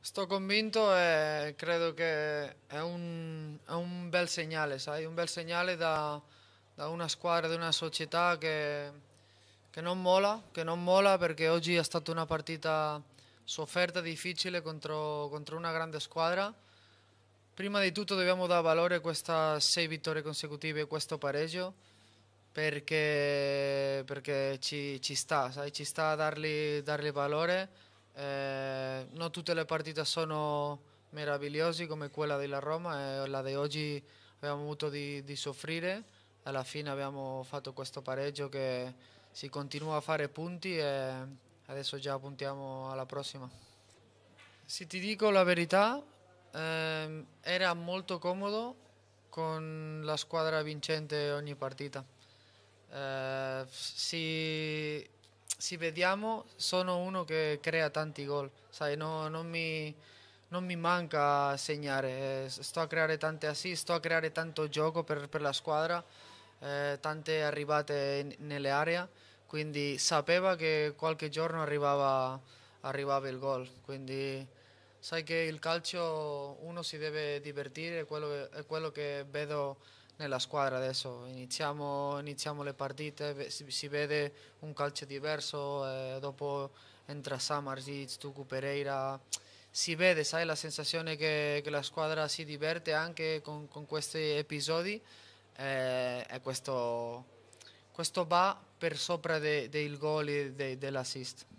Sto convinto e credo che è un, è un bel segnale, sai, un bel segnale da, da una squadra, da una società che, che, non mola, che non mola perché oggi è stata una partita sofferta, difficile contro, contro una grande squadra. Prima di tutto dobbiamo dare valore a queste sei vittorie consecutive, e questo pareggio, perché, perché ci, ci, sta, sai, ci sta a dargli, dargli valore eh, non tutte le partite sono meravigliose come quella della Roma e la di oggi abbiamo avuto di, di soffrire. Alla fine abbiamo fatto questo pareggio che si continua a fare punti e adesso già puntiamo alla prossima. Se ti dico la verità, eh, era molto comodo con la squadra vincente ogni partita. Eh, si se vediamo, sono uno che crea tanti gol, sai, no, non, mi, non, mi, manca segnare, eh, sto a creare tante assist, sto a creare tanto gioco per, per la squadra, eh, tante arrivate in, nelle aree, quindi sapeva che qualche giorno arrivava, arrivava il gol, quindi sai che il calcio uno si deve divertire, quello, è quello che vedo nella squadra adesso, iniziamo, iniziamo le partite, si, si, vede un calcio diverso, eh, dopo entra Samarzic, Tucu Pereira, si vede, sai, la sensazione che, che la squadra si diverte anche con, con questi episodi eh, e questo, questo, va per sopra del gol e dell'assist. De